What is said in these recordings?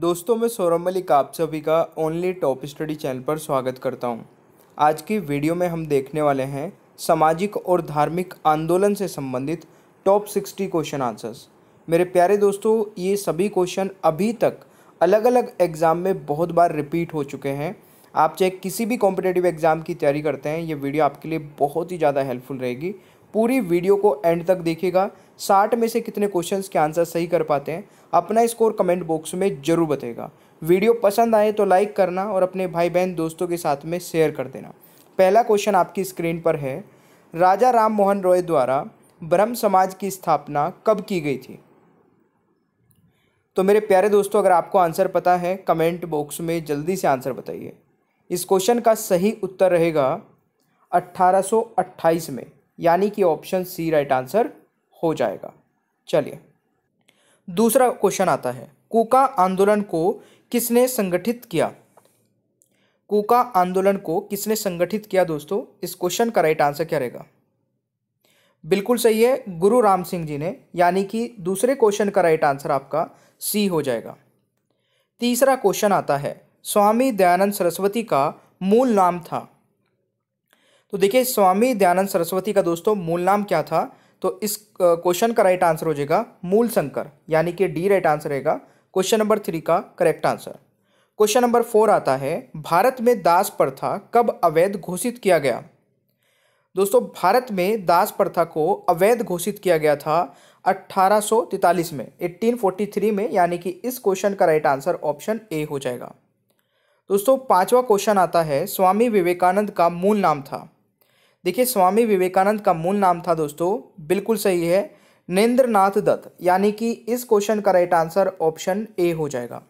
दोस्तों मैं सौरभ मलिक आप सभी का ओनली टॉप स्टडी चैनल पर स्वागत करता हूं। आज की वीडियो में हम देखने वाले हैं सामाजिक और धार्मिक आंदोलन से संबंधित टॉप सिक्सटी क्वेश्चन आंसर्स मेरे प्यारे दोस्तों ये सभी क्वेश्चन अभी तक अलग अलग एग्ज़ाम में बहुत बार रिपीट हो चुके हैं आप चाहे किसी भी कॉम्पिटेटिव एग्ज़ाम की तैयारी करते हैं ये वीडियो आपके लिए बहुत ही ज़्यादा हेल्पफुल रहेगी पूरी वीडियो को एंड तक देखिएगा साठ में से कितने क्वेश्चंस के आंसर सही कर पाते हैं अपना स्कोर कमेंट बॉक्स में ज़रूर बताएगा वीडियो पसंद आए तो लाइक करना और अपने भाई बहन दोस्तों के साथ में शेयर कर देना पहला क्वेश्चन आपकी स्क्रीन पर है राजा राम मोहन रॉय द्वारा ब्रह्म समाज की स्थापना कब की गई थी तो मेरे प्यारे दोस्तों अगर आपको आंसर पता है कमेंट बॉक्स में जल्दी से आंसर बताइए इस क्वेश्चन का सही उत्तर रहेगा 1828 में यानी कि ऑप्शन सी राइट आंसर हो जाएगा चलिए दूसरा क्वेश्चन आता है कूका आंदोलन को किसने संगठित किया कूका आंदोलन को किसने संगठित किया दोस्तों इस क्वेश्चन का राइट आंसर क्या रहेगा बिल्कुल सही है गुरु राम सिंह जी ने यानी कि दूसरे क्वेश्चन का राइट आंसर आपका सी हो जाएगा तीसरा क्वेश्चन आता है स्वामी दयानंद सरस्वती का मूल नाम था तो देखिए स्वामी दयानंद सरस्वती का दोस्तों मूल नाम क्या था तो इस क्वेश्चन का राइट आंसर हो जाएगा मूल संकर यानी कि डी राइट आंसर रहेगा क्वेश्चन नंबर थ्री का correct answer question number four आता है भारत में दास प्रथा कब अवैध घोषित किया गया दोस्तों भारत में दास प्रथा को अवैध घोषित किया गया था 1843 में 1843 में यानी कि इस क्वेश्चन का राइट आंसर ऑप्शन ए हो जाएगा दोस्तों पांचवा क्वेश्चन आता है स्वामी विवेकानंद का मूल नाम था देखिए स्वामी विवेकानंद का मूल नाम था दोस्तों बिल्कुल सही है नेन्द्रनाथ दत्त यानी कि इस क्वेश्चन का राइट आंसर ऑप्शन ए हो जाएगा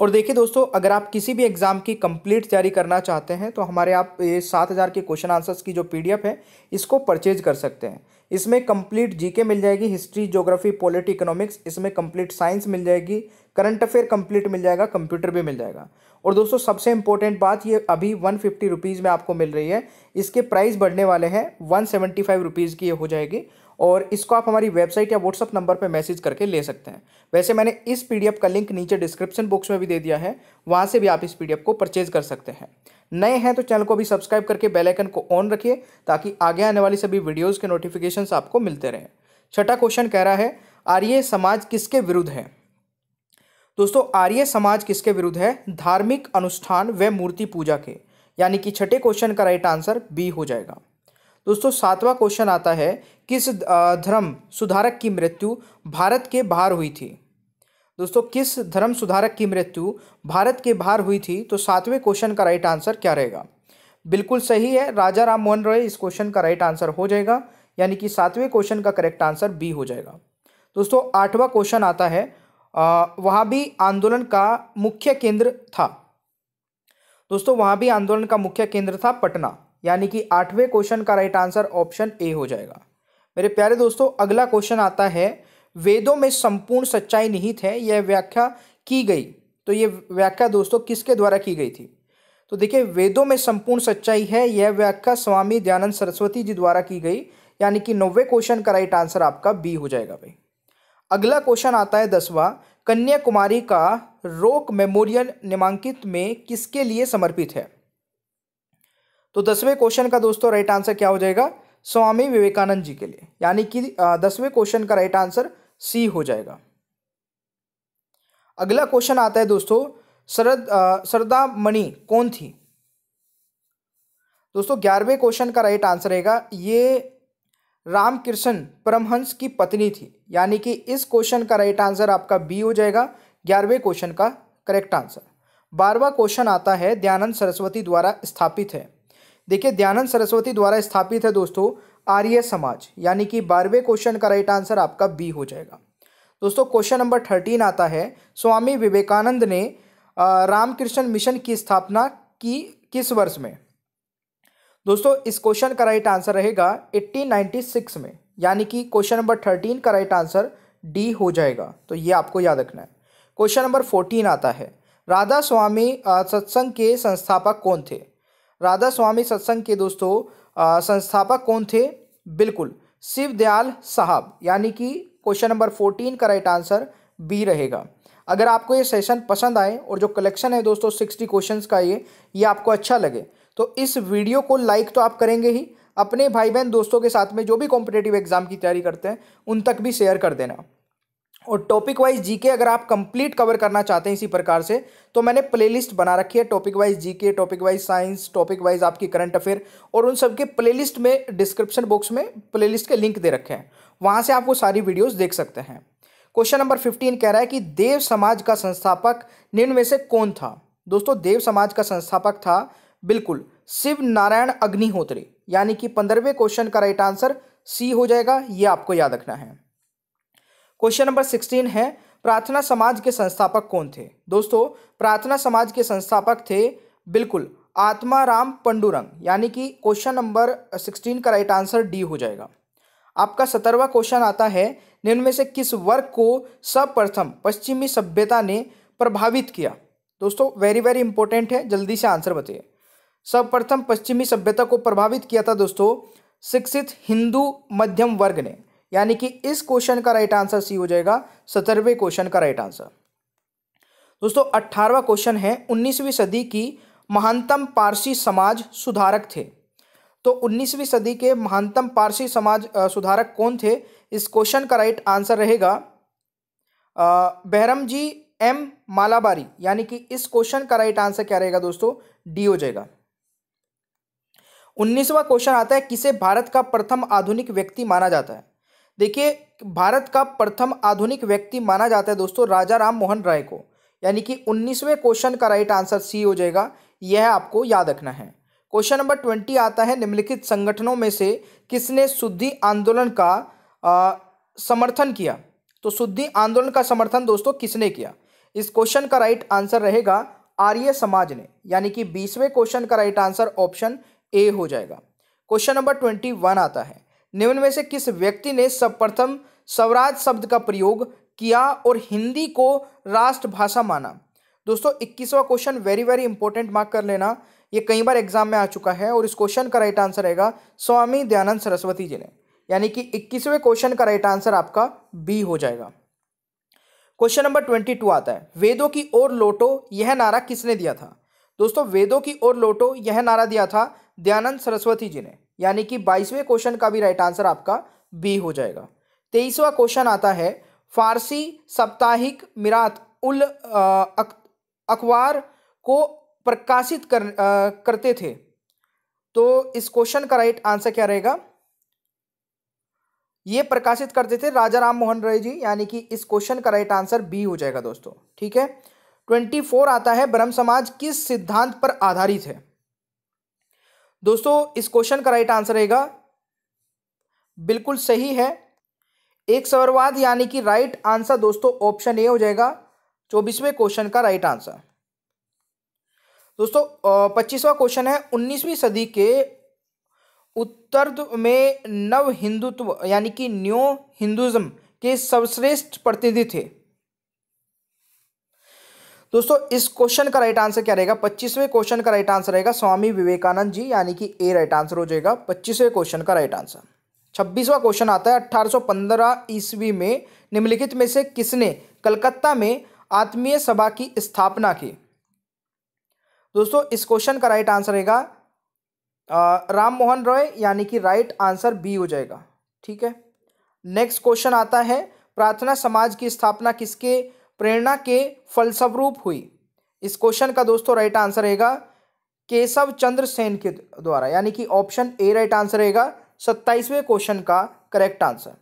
और देखिए दोस्तों अगर आप किसी भी एग्ज़ाम की कंप्लीट तैयारी करना चाहते हैं तो हमारे आप ये सात हज़ार के क्वेश्चन आंसर्स की जो पीडीएफ है इसको परचेज कर सकते हैं इसमें कंप्लीट जीके मिल जाएगी हिस्ट्री ज्योग्राफी पॉलिटी इकोनॉमिक्स इसमें कंप्लीट साइंस मिल जाएगी करंट अफेयर कंप्लीट मिल जाएगा कंप्यूटर भी मिल जाएगा और दोस्तों सबसे इंपॉर्टेंट बात ये अभी वन फिफ्टी रुपीज़ में आपको मिल रही है इसके प्राइस बढ़ने वाले हैं वन सेवेंटी फाइव रुपीज़ की ये हो जाएगी और इसको आप हमारी वेबसाइट या व्हाट्सअप नंबर पर मैसेज करके ले सकते हैं वैसे मैंने इस पीडीएफ का लिंक नीचे डिस्क्रिप्शन बॉक्स में भी दे दिया है वहाँ से भी आप इस पीडीएफ को परचेज कर सकते हैं नए हैं तो चैनल को भी सब्सक्राइब करके बेल आइकन को ऑन रखिए ताकि आगे आने वाली सभी वीडियोज़ के नोटिफिकेशन आपको मिलते रहें छठा क्वेश्चन कह रहा है आर्य समाज किसके विरुद्ध है दोस्तों आर्य समाज किसके विरुद्ध है धार्मिक अनुष्ठान व मूर्ति पूजा के यानी कि छठे क्वेश्चन का राइट आंसर बी हो जाएगा दोस्तों सातवां क्वेश्चन आता है किस धर्म सुधारक की मृत्यु भारत के बाहर हुई थी दोस्तों किस धर्म सुधारक की मृत्यु भारत के बाहर हुई थी तो सातवें क्वेश्चन का राइट आंसर क्या रहेगा बिल्कुल सही है राजा राम मोहन रॉय इस क्वेश्चन का राइट आंसर हो जाएगा यानी कि सातवें क्वेश्चन का करेक्ट आंसर बी हो जाएगा दोस्तों आठवां क्वेश्चन आता है वहाँ भी आंदोलन का मुख्य केंद्र था दोस्तों वहाँ भी आंदोलन का मुख्य केंद्र था पटना यानी कि आठवें क्वेश्चन का राइट आंसर ऑप्शन ए हो जाएगा मेरे प्यारे दोस्तों अगला क्वेश्चन आता है वेदों में संपूर्ण सच्चाई निहित है यह व्याख्या की गई तो ये व्याख्या दोस्तों किसके द्वारा की गई थी तो देखिए वेदों में संपूर्ण सच्चाई है यह व्याख्या स्वामी दयानंद सरस्वती जी द्वारा की गई यानी कि नौवे क्वेश्चन का राइट आंसर आपका बी हो जाएगा भाई अगला क्वेश्चन आता है दसवा कन्याकुमारी का रोक मेमोरियल नामांकित में किसके लिए समर्पित है तो दसवें क्वेश्चन का दोस्तों राइट आंसर क्या हो जाएगा स्वामी विवेकानंद जी के लिए यानी कि दसवें क्वेश्चन का राइट आंसर सी हो जाएगा अगला क्वेश्चन आता है दोस्तों सरद सरदा मणि कौन थी दोस्तों ग्यारहवें क्वेश्चन का राइट आंसर रहेगा ये रामकृष्ण परमहंस की पत्नी थी यानी कि इस क्वेश्चन का राइट आंसर आपका बी हो जाएगा ग्यारहवें क्वेश्चन का करेक्ट आंसर बारहवा क्वेश्चन आता है दयानंद सरस्वती द्वारा स्थापित है देखिए दयानंद सरस्वती द्वारा स्थापित है दोस्तों आर्य समाज यानी कि बारहवें क्वेश्चन का राइट आंसर आपका बी हो जाएगा दोस्तों क्वेश्चन नंबर थर्टीन आता है स्वामी विवेकानंद ने रामकृष्ण मिशन की स्थापना की किस वर्ष में दोस्तों इस क्वेश्चन का राइट आंसर रहेगा 1896 में यानी कि क्वेश्चन नंबर थर्टीन का राइट आंसर डी हो जाएगा तो ये आपको याद रखना है क्वेश्चन नंबर फोर्टीन आता है राधा स्वामी सत्संग के संस्थापक कौन थे राधा स्वामी सत्संग के दोस्तों संस्थापक कौन थे बिल्कुल शिवदयाल साहब यानी कि क्वेश्चन नंबर फोर्टीन का राइट आंसर बी रहेगा अगर आपको ये सेशन पसंद आए और जो कलेक्शन है दोस्तों सिक्सटी क्वेश्चंस का ये ये आपको अच्छा लगे तो इस वीडियो को लाइक तो आप करेंगे ही अपने भाई बहन दोस्तों के साथ में जो भी कॉम्पिटेटिव एग्जाम की तैयारी करते हैं उन तक भी शेयर कर देना और टॉपिक वाइज जीके अगर आप कंप्लीट कवर करना चाहते हैं इसी प्रकार से तो मैंने प्लेलिस्ट बना रखी है topic wise GK topic wise science topic wise आपकी करंट अफेयर और उन सबके प्ले प्लेलिस्ट में डिस्क्रिप्शन बॉक्स में प्लेलिस्ट के लिंक दे रखे हैं वहाँ से आप वो सारी वीडियोज़ देख सकते हैं क्वेश्चन नंबर फिफ्टीन कह रहा है कि देव समाज का संस्थापक निम्न में से कौन था दोस्तों देव समाज का संस्थापक था बिल्कुल शिव नारायण अग्निहोत्री यानी कि पंद्रहवें क्वेश्चन का राइट आंसर सी हो जाएगा यह आपको याद रखना है क्वेश्चन नंबर सिक्सटीन है प्रार्थना समाज के संस्थापक कौन थे दोस्तों प्रार्थना समाज के संस्थापक थे बिल्कुल आत्माराम पंडुरंग यानी कि क्वेश्चन नंबर सिक्सटीन का राइट आंसर डी हो जाएगा आपका सत्रहवा क्वेश्चन आता है निम्न में से किस वर्ग को सर्वप्रथम पश्चिमी सभ्यता ने प्रभावित किया दोस्तों वेरी वेरी इंपॉर्टेंट है जल्दी से आंसर बताइए सर्वप्रथम पश्चिमी सभ्यता को प्रभावित किया था दोस्तों शिक्षित हिंदू मध्यम वर्ग ने यानी कि इस क्वेश्चन का राइट आंसर सी हो जाएगा सत्रहवें क्वेश्चन का राइट आंसर दोस्तों अट्ठारहवा क्वेश्चन है उन्नीसवीं सदी की महानतम पारसी समाज सुधारक थे तो उन्नीसवीं सदी के महानतम पारसी समाज सुधारक कौन थे इस क्वेश्चन का राइट आंसर रहेगा बहरम जी एम मालाबारी यानी कि इस क्वेश्चन का राइट आंसर क्या रहेगा दोस्तों डी हो जाएगा उन्नीसवा क्वेश्चन आता है किसे भारत का प्रथम आधुनिक व्यक्ति माना जाता है देखिए भारत का प्रथम आधुनिक व्यक्ति माना जाता है दोस्तों राजा राम मोहन राय को यानी कि उन्नीसवें क्वेश्चन का राइट आंसर सी हो जाएगा यह आपको याद रखना है क्वेश्चन नंबर ट्वेंटी आता है निम्नलिखित संगठनों में से किसने शुद्धि आंदोलन का आ, समर्थन किया तो शुद्धि आंदोलन का समर्थन दोस्तों किसने किया इस क्वेश्चन का राइट आंसर रहेगा आर्य समाज ने यानी कि बीसवें क्वेश्चन का राइट आंसर ऑप्शन ए हो जाएगा क्वेश्चन नंबर ट्वेंटी वन आता है निम्न में से किस व्यक्ति ने सर्वप्रथम स्वराज शब्द का प्रयोग किया और हिंदी को राष्ट्रभाषा माना दोस्तों इक्कीसवा question very very important mark कर लेना ये कई बार एग्जाम में आ चुका है और इस क्वेश्चन का राइट आंसर रहेगा स्वामी दयानंद सरस्वती जी ने यानी कि इक्कीसवें क्वेश्चन का राइट आंसर आपका बी हो जाएगा क्वेश्चन नंबर ट्वेंटी टू आता है वेदों की ओर लोटो यह नारा किसने दिया था दोस्तों वेदों की ओर लोटो यह नारा दिया था दयानंद सरस्वती जी ने यानी कि बाईसवें क्वेश्चन का भी राइट आंसर आपका बी हो जाएगा तेईसवा क्वेश्चन आता है फारसी साप्ताहिक मिरात उल अखबार को प्रकाशित कर, करते थे तो इस क्वेश्चन का राइट आंसर क्या रहेगा ये प्रकाशित करते थे राजा राम मोहन राय जी यानी कि इस क्वेश्चन का राइट आंसर बी हो जाएगा दोस्तों ठीक है ट्वेंटी फोर आता है ब्रह्म समाज किस सिद्धांत पर आधारित है दोस्तों इस क्वेश्चन का राइट आंसर रहेगा बिल्कुल सही है एक स्वरवाद यानी कि राइट आंसर दोस्तों ऑप्शन ए हो जाएगा चौबीसवें क्वेश्चन का राइट आंसर दोस्तों पच्चीसवा क्वेश्चन है उन्नीसवीं सदी के उत्तर में नव हिंदुत्व यानी कि न्यू हिंदुज्म के सर्वश्रेष्ठ प्रतिनिधि थे दोस्तों इस क्वेश्चन का राइट आंसर क्या रहेगा पच्चीसवें क्वेश्चन का राइट आंसर रहेगा स्वामी विवेकानंद जी यानी कि ए राइट आंसर हो जाएगा पच्चीसवें क्वेश्चन का राइट आंसर छब्बीसवा क्वेश्चन आता है अट्ठारह ईस्वी में निम्नलिखित में से किसने कलकत्ता में आत्मीय सभा की स्थापना की दोस्तों इस क्वेश्चन का राइट आंसर रहेगा राम मोहन रॉय यानी कि राइट आंसर बी हो जाएगा ठीक है नेक्स्ट क्वेश्चन आता है प्रार्थना समाज की स्थापना किसके प्रेरणा के फलस्वरूप हुई इस क्वेश्चन का दोस्तों राइट आंसर रहेगा केशव चंद्र सेन के द्वारा यानी कि ऑप्शन ए राइट आंसर रहेगा सत्ताईसवें क्वेश्चन का करेक्ट आंसर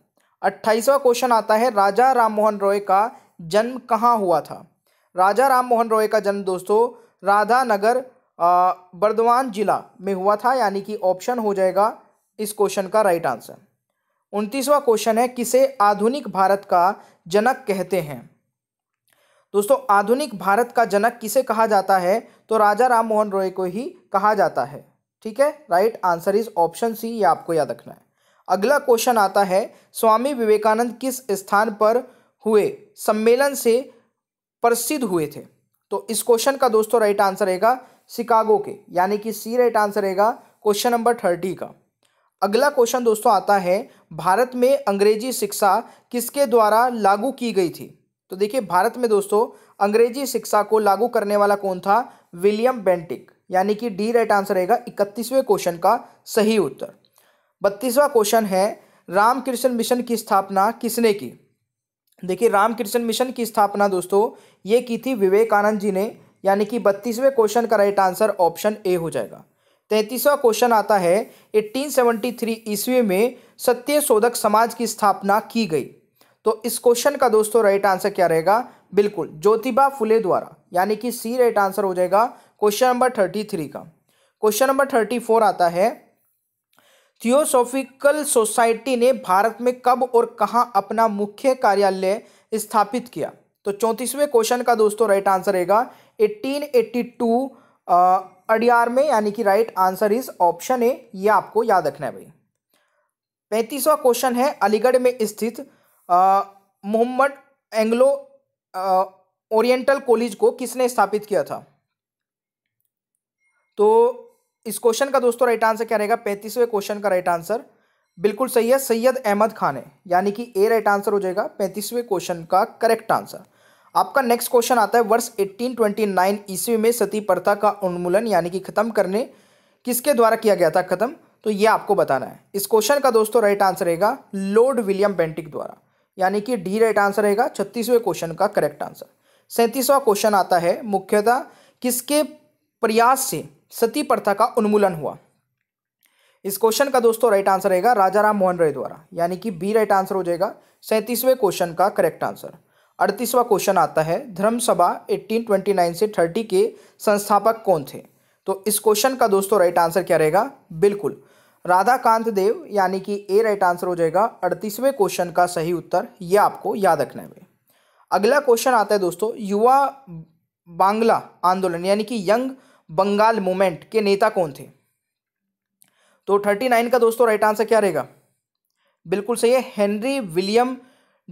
अट्ठाईसवा क्वेश्चन आता है राजा राममोहन रॉय का जन्म कहाँ हुआ था राजा राममोहन रॉय का जन्म दोस्तों राधा नगर जिला में हुआ था यानी कि ऑप्शन हो जाएगा इस क्वेश्चन का राइट आंसर उनतीसवा क्वेश्चन है किसे आधुनिक भारत का जनक कहते हैं दोस्तों आधुनिक भारत का जनक किसे कहा जाता है तो राजा राम मोहन रॉय को ही कहा जाता है ठीक है right answer is option C ये आपको याद रखना है अगला क्वेश्चन आता है स्वामी विवेकानंद किस स्थान पर हुए सम्मेलन से प्रसिद्ध हुए थे तो इस क्वेश्चन का दोस्तों राइट आंसर रहेगा शिकागो के यानी कि सी राइट आंसर रहेगा क्वेश्चन नंबर थर्टी का अगला क्वेश्चन दोस्तों आता है भारत में अंग्रेजी शिक्षा किसके द्वारा लागू की गई थी तो देखिए भारत में दोस्तों अंग्रेजी शिक्षा को लागू करने वाला कौन था विलियम बेंटिक यानी कि डी राइट आंसर रहेगा इकतीसवें क्वेश्चन का सही उत्तर बत्तीसवा क्वेश्चन है रामकृष्ण मिशन की स्थापना किसने की देखिए रामकृष्ण मिशन की स्थापना दोस्तों ये की थी विवेकानंद जी ने यानी कि बत्तीसवें क्वेश्चन का राइट आंसर ऑप्शन ए हो जाएगा तैंतीसवा क्वेश्चन आता है 1873 ईस्वी में सत्य शोधक समाज की स्थापना की गई तो इस क्वेश्चन का दोस्तों राइट आंसर क्या रहेगा बिल्कुल ज्योतिबा फुले द्वारा यानी कि सी राइट आंसर हो जाएगा क्वेश्चन नंबर थर्टी थ्री का क्वेश्चन नंबर थर्टी फोर आता है थियोसोफिकल सोसाइटी ने भारत में कब और कहाँ अपना मुख्य कार्यालय स्थापित किया तो चौंतीसवें क्वेश्चन का दोस्तों राइट आंसर रहेगा एट्टी टू अडियार में यानी कि right answer is option A ये आपको याद रखना है भाई पैंतीसवा क्वेश्चन है अलीगढ़ में स्थित मोहम्मद एंग्लो ओरिएंटल कॉलेज को किसने स्थापित किया था तो इस क्वेश्चन का दोस्तों राइट आंसर क्या रहेगा पैंतीसवें क्वेश्चन का राइट आंसर बिल्कुल सही है सैयद अहमद खान है यानी कि ए राइट आंसर हो जाएगा पैंतीसवें क्वेश्चन का करेक्ट आंसर आपका नेक्स्ट क्वेश्चन आता है वर्ष 1829 ईस्वी में सती प्रथा का उन्मूलन यानी कि खत्म करने किसके द्वारा किया गया था खत्म तो ये आपको बताना है इस क्वेश्चन का दोस्तों राइट आंसर रहेगा लॉर्ड विलियम बेंटिक द्वारा यानी कि डी राइट आंसर रहेगा छत्तीसवें क्वेश्चन का करेक्ट आंसर सैंतीसवां क्वेश्चन आता है मुख्यतः किसके प्रयास से सती प्रथा का उन्मूलन हुआ इस क्वेश्चन का दोस्तों राइट आंसर रहेगा राजा राम मोहन राय द्वारा यानी कि बी राइट आंसर हो जाएगा सैंतीसवें क्वेश्चन का करेक्ट आंसर अड़तीसवां क्वेश्चन आता है धर्मसभा 1829 से 30 के संस्थापक कौन थे तो इस क्वेश्चन का दोस्तों राइट आंसर क्या रहेगा बिल्कुल राधाकांत देव यानी कि ए राइट आंसर हो जाएगा अड़तीसवें क्वेश्चन का सही उत्तर यह आपको याद रखना है अगला क्वेश्चन आता है दोस्तों युवा बांग्ला आंदोलन यानी कि यंग बंगाल मूवमेंट के नेता कौन थे तो थर्टी नाइन का दोस्तों राइट आंसर क्या रहेगा बिल्कुल सही है हेनरी विलियम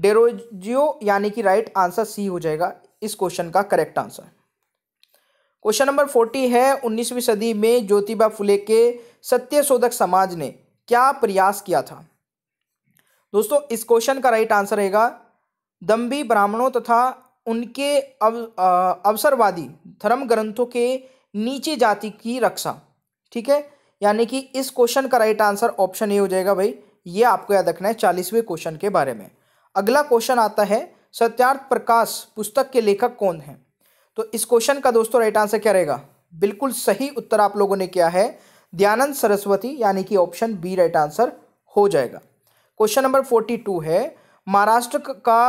डेरोजियो यानी कि राइट आंसर सी हो जाएगा इस क्वेश्चन का correct answer question number forty है उन्नीसवीं सदी में ज्योतिबा फुले के सत्य शोधक समाज ने क्या प्रयास किया था दोस्तों इस क्वेश्चन का राइट आंसर रहेगा दम्बी ब्राह्मणों तथा उनके अव अवसरवादी धर्म ग्रंथों के नीचे जाति की रक्षा ठीक है यानी कि इस क्वेश्चन का राइट आंसर ऑप्शन ए हो जाएगा भाई ये आपको याद रखना है चालीसवें क्वेश्चन के बारे में अगला क्वेश्चन आता है सत्यार्थ प्रकाश पुस्तक के लेखक कौन हैं तो इस क्वेश्चन का दोस्तों राइट आंसर क्या रहेगा बिल्कुल सही उत्तर आप लोगों ने किया है दयानंद सरस्वती यानी कि ऑप्शन बी राइट आंसर हो जाएगा क्वेश्चन नंबर फोर्टी टू है महाराष्ट्र का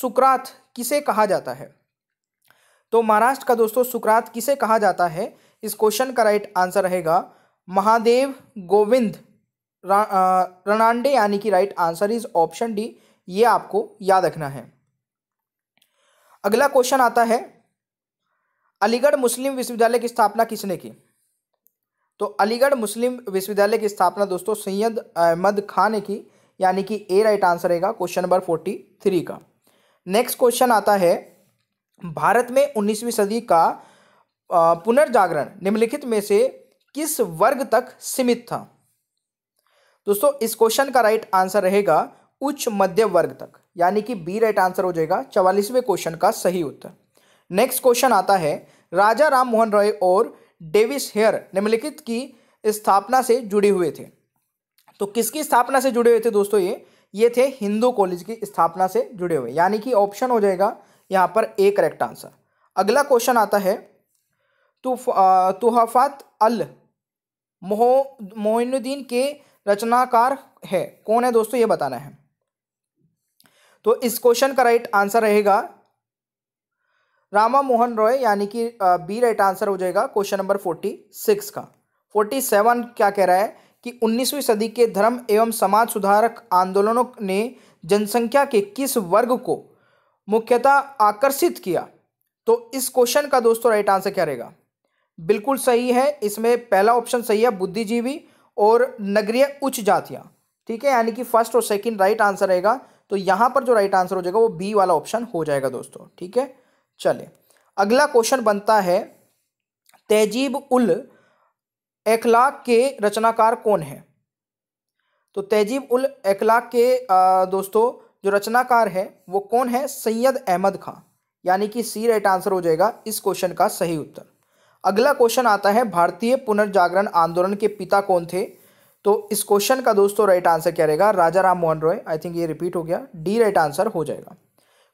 सुकरात किसे कहा जाता है तो महाराष्ट्र का दोस्तों सुकरात किसे कहा जाता है इस क्वेश्चन का राइट आंसर रहेगा महादेव गोविंद रणांडे यानी कि right answer is option D ये आपको याद रखना है अगला क्वेश्चन आता है अलीगढ़ मुस्लिम विश्वविद्यालय की स्थापना किसने की तो अलीगढ़ मुस्लिम विश्वविद्यालय की स्थापना दोस्तों सैयद अहमद खान ने की यानी कि ए राइट आंसर रहेगा क्वेश्चन नंबर फोर्टी थ्री का नेक्स्ट क्वेश्चन आता है भारत में उन्नीसवीं सदी का पुनर्जागरण निम्नलिखित में से किस वर्ग तक सीमित था दोस्तों इस क्वेश्चन का राइट आंसर रहेगा उच्च मध्य वर्ग तक यानी कि बी राइट आंसर हो जाएगा चवालीसवें क्वेश्चन का सही उत्तर नेक्स्ट क्वेश्चन आता है राजा राम मोहन रॉय और डेविस हेयर निम्नलिखित की स्थापना से जुड़े हुए थे तो किसकी स्थापना से जुड़े हुए थे दोस्तों ये ये थे हिंदू कॉलेज की स्थापना से जुड़े हुए यानी कि ऑप्शन हो जाएगा यहाँ पर ए करेक्ट आंसर अगला क्वेश्चन आता है तुहाफात अल मोह मोहिनुद्दीन के रचनाकार है कौन है दोस्तों ये बताना है तो इस क्वेश्चन का राइट आंसर रहेगा रामा मोहन रॉय यानी कि बी राइट आंसर हो जाएगा क्वेश्चन नंबर फोर्टी सिक्स का फोर्टी सेवन क्या कह रहा है कि उन्नीसवीं सदी के धर्म एवं समाज सुधारक आंदोलनों ने जनसंख्या के किस वर्ग को मुख्यतः आकर्षित किया तो इस क्वेश्चन का दोस्तों राइट आंसर क्या रहेगा बिल्कुल सही है इसमें पहला ऑप्शन सही है बुद्धिजीवी और नगरीय उच्च जातियाँ ठीक है यानी कि फर्स्ट और सेकेंड राइट आंसर रहेगा तो यहाँ पर जो राइट आंसर हो जाएगा वो बी वाला ऑप्शन हो जाएगा दोस्तों ठीक है चले अगला क्वेश्चन बनता है तहजीब उल अखलाक के रचनाकार कौन है तो तहजीब उल अखलाक के दोस्तों जो रचनाकार है वो कौन है सैयद अहमद खां यानी कि सी राइट आंसर हो जाएगा इस क्वेश्चन का सही उत्तर अगला क्वेश्चन आता है भारतीय पुनर्जागरण आंदोलन के पिता कौन थे तो इस क्वेश्चन का दोस्तों राइट आंसर क्या रहेगा राजा राम मोहन रॉय आई थिंक ये रिपीट हो गया डी राइट आंसर हो जाएगा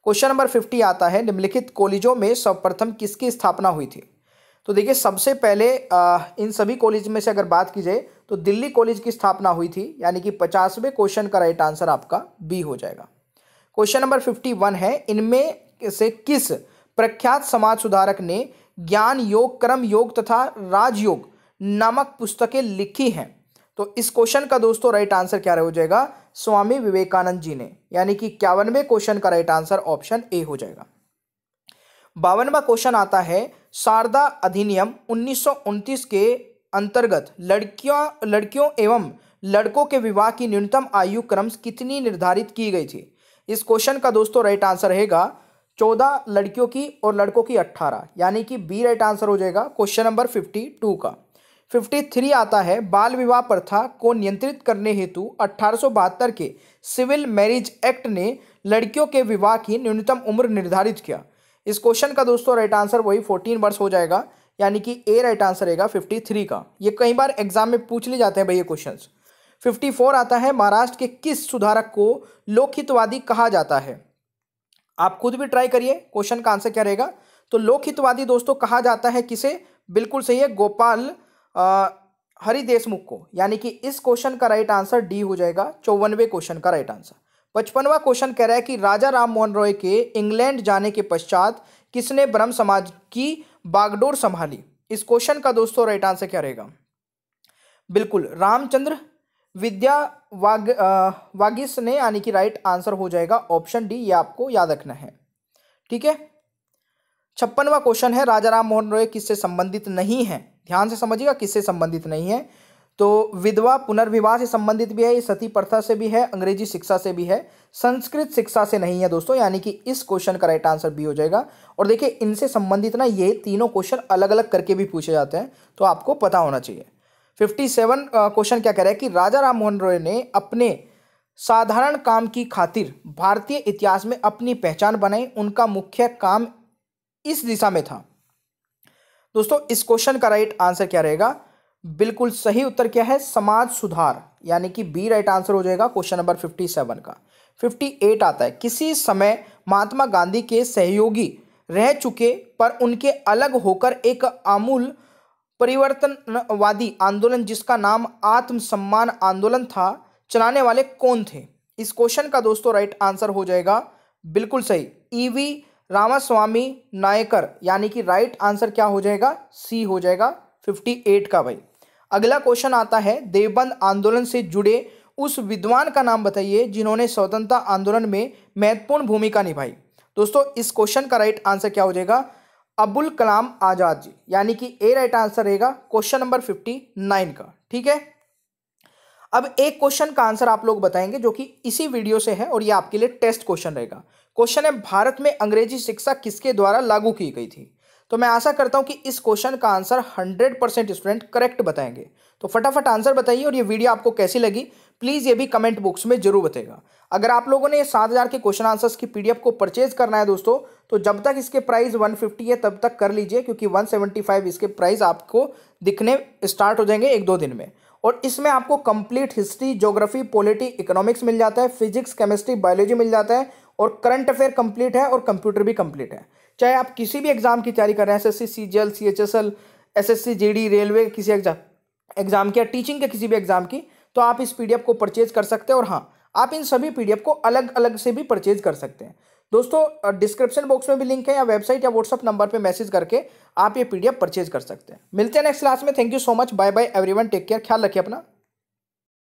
क्वेश्चन नंबर फिफ्टी आता है निम्नलिखित कॉलेजों में सर्वप्रथम किसकी स्थापना हुई थी तो देखिए सबसे पहले आ, इन सभी कॉलेज में से अगर बात की जाए तो दिल्ली कॉलेज की स्थापना हुई थी यानी कि पचासवें क्वेश्चन का राइट आंसर आपका बी हो जाएगा क्वेश्चन नंबर फिफ्टी वन है इनमें से किस प्रख्यात समाज सुधारक ने ज्ञान योग कर्म योग तथा राजयोग नामक पुस्तकें लिखी हैं तो इस क्वेश्चन का दोस्तों राइट आंसर क्या हो जाएगा स्वामी विवेकानंद जी ने यानी कि इक्यावनवे क्वेश्चन का राइट आंसर ऑप्शन ए हो जाएगा बावनवा क्वेश्चन आता है शारदा अधिनियम उन्नीस के अंतर्गत लड़कियों लड़कियों एवं लड़कों के विवाह की न्यूनतम आयु क्रम कितनी निर्धारित की गई थी इस क्वेश्चन का दोस्तों राइट आंसर रहेगा चौदह लड़कियों की और लड़कों की अट्ठारह यानी कि बी राइट आंसर हो जाएगा क्वेश्चन नंबर फिफ्टी टू का 53 आता है बाल विवाह प्रथा को नियंत्रित करने हेतु अठारह के सिविल मैरिज एक्ट ने लड़कियों के विवाह की न्यूनतम उम्र निर्धारित किया इस क्वेश्चन का दोस्तों राइट आंसर वही 14 वर्ष हो जाएगा यानी कि ए राइट आंसर रहेगा 53 का ये कई बार एग्जाम में पूछ ले जाते हैं भाई ये फिफ्टी 54 आता है महाराष्ट्र के किस सुधारक को लोकहितवादी कहा जाता है आप खुद भी ट्राई करिए क्वेश्चन का आंसर क्या रहेगा तो लोकहितवादी दोस्तों कहा जाता है किसे बिल्कुल सही है गोपाल हरी देशमुख को यानी कि इस क्वेश्चन का राइट आंसर डी हो जाएगा चौवनवे क्वेश्चन का राइट आंसर पचपनवा क्वेश्चन कह रहा है कि राजा राम मोहन रॉय के इंग्लैंड जाने के पश्चात किसने ब्रह्म समाज की बागडोर संभाली इस क्वेश्चन का दोस्तों राइट आंसर क्या रहेगा बिल्कुल रामचंद्र विद्या वाग वागिस ने यानी कि राइट आंसर हो जाएगा ऑप्शन डी ये आपको याद रखना है ठीक है छप्पनवा क्वेश्चन है राजा राम मोहन रॉय किससे संबंधित नहीं है ध्यान से समझिएगा किससे संबंधित नहीं है तो विधवा पुनर्विवाह से संबंधित भी है ये सती प्रथा से भी है अंग्रेजी शिक्षा से भी है संस्कृत शिक्षा से नहीं है दोस्तों यानी कि इस क्वेश्चन का राइट आंसर भी हो जाएगा और देखिए इनसे संबंधित ना ये तीनों क्वेश्चन अलग अलग करके भी पूछे जाते हैं तो आपको पता होना चाहिए फिफ्टी सेवन क्वेश्चन क्या कह रहा है कि राजा राम मोहन रॉय ने अपने साधारण काम की खातिर भारतीय इतिहास में अपनी पहचान बनाई उनका मुख्य काम इस दिशा में था दोस्तों इस क्वेश्चन का राइट आंसर क्या रहेगा बिल्कुल सही उत्तर क्या है समाज सुधार यानी कि बी राइट आंसर हो जाएगा क्वेश्चन नंबर फिफ्टी सेवन का फिफ्टी एट आता है किसी समय महात्मा गांधी के सहयोगी रह चुके पर उनके अलग होकर एक आमूल परिवर्तनवादी आंदोलन जिसका नाम आत्मसम्मान आंदोलन था चलाने वाले कौन थे इस क्वेश्चन का दोस्तों राइट आंसर हो जाएगा बिल्कुल सही ईवी e रामास्वामी नायकर यानी कि राइट आंसर क्या हो जाएगा सी हो जाएगा फिफ्टी एट का भाई अगला क्वेश्चन आता है देवबंद आंदोलन से जुड़े उस विद्वान का नाम बताइए जिन्होंने स्वतंत्रता आंदोलन में महत्वपूर्ण भूमिका निभाई दोस्तों इस क्वेश्चन का राइट आंसर क्या हो जाएगा अबुल कलाम आज़ाद जी यानी कि ए राइट आंसर रहेगा क्वेश्चन नंबर फिफ्टी नाइन का ठीक है अब एक क्वेश्चन का आंसर आप लोग बताएंगे जो कि इसी वीडियो से है और ये आपके लिए टेस्ट क्वेश्चन रहेगा क्वेश्चन है भारत में अंग्रेजी शिक्षा किसके द्वारा लागू की गई थी तो मैं आशा करता हूं कि इस क्वेश्चन का आंसर 100 परसेंट स्टूडेंट करेक्ट बताएंगे तो फटाफट आंसर बताइए और ये वीडियो आपको कैसी लगी प्लीज़ ये भी कमेंट बॉक्स में जरूर बताएगा अगर आप लोगों ने सात हज़ार के क्वेश्चन आंसर्स की पीडीएफ को परचेज करना है दोस्तों तो जब तक इसके प्राइस 150 है तब तक कर लीजिए क्योंकि वन इसके प्राइस आपको दिखने स्टार्ट हो जाएंगे एक दो दिन में और इसमें आपको complete history geography polity economics मिल जाता है फिजिक्स केमिस्ट्री बायोलॉजी मिल जाता है और करंट अफेयर कंप्लीट है और कंप्यूटर भी कंप्लीट है चाहे आप किसी भी एग्ज़ाम की तैयारी कर रहे हैं S S C C G L C H S L S S C G D railway किसी एग्जाम एग्ज़ाम की या टीचिंग के किसी भी एग्ज़ाम की तो आप इस पी डी एफ को परचेज कर सकते हैं और हाँ आप इन सभी पी डी एफ को अलग अलग से भी परचेज कर सकते हैं दोस्तों डिस्क्रिप्शन बॉक्स में भी लिंक है या वेबसाइट या व्हाट्सअप नंबर पर मैसेज करके आप ये पी डी एफ परचेज कर सकते हैं मिलते हैं नेक्स्ट क्लास में thank you so much bye bye everyone take care ख्याल रखिए अपना